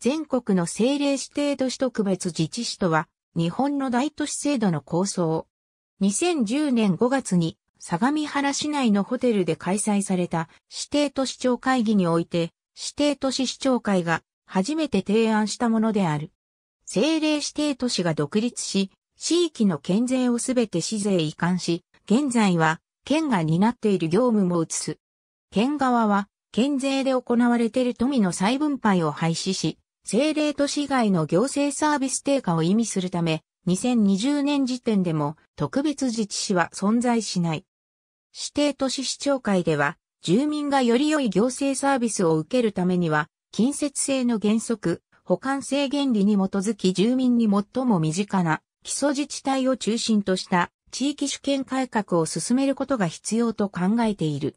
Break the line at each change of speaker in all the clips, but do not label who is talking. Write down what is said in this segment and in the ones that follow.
全国の政令指定都市特別自治市とは、日本の大都市制
度の構想。2010年5月に、相模原市内のホテルで開催された指定都市長会議において、指定都市市長会が初めて提案したものである。政令指定都市が独立し、地域の県税をすべて市税移管し、現在は県が担っている業務も移す。県側は県税で行われている富の再分配を廃止し、政令都市以外の行政サービス低下を意味するため、2020年時点でも特別自治市は存在しない。指定都市市長会では、住民がより良い行政サービスを受けるためには、近接性の原則、補完性原理に基づき住民に最も身近な基礎自治体を中心とした地域主権改革を進めることが必要と考えている。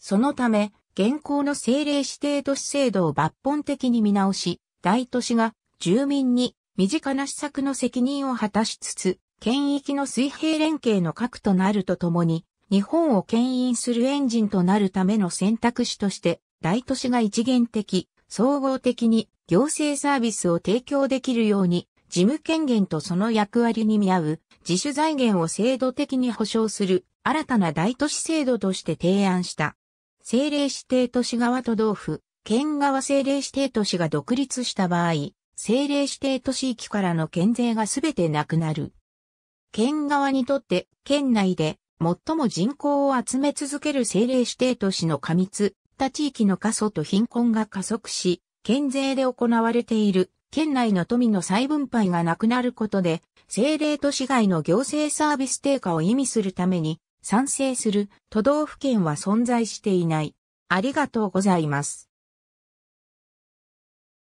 そのため、現行の政令指定都市制度を抜本的に見直し、大都市が住民に身近な施策の責任を果たしつつ、県域の水平連携の核となるとともに、日本を牽引するエンジンとなるための選択肢として、大都市が一元的、総合的に行政サービスを提供できるように、事務権限とその役割に見合う自主財源を制度的に保障する新たな大都市制度として提案した。政令指定都市側都道府、県側政令指定都市が独立した場合、政令指定都市域からの県税がすべてなくなる。県側にとって県内で最も人口を集め続ける政令指定都市の過密他地域の過疎と貧困が加速し、県税で行われている県内の富の再分配がなくなることで、政令都市外の行政サービス低下を意味するために、賛成する都道府県は
存在していない。ありがとうございます。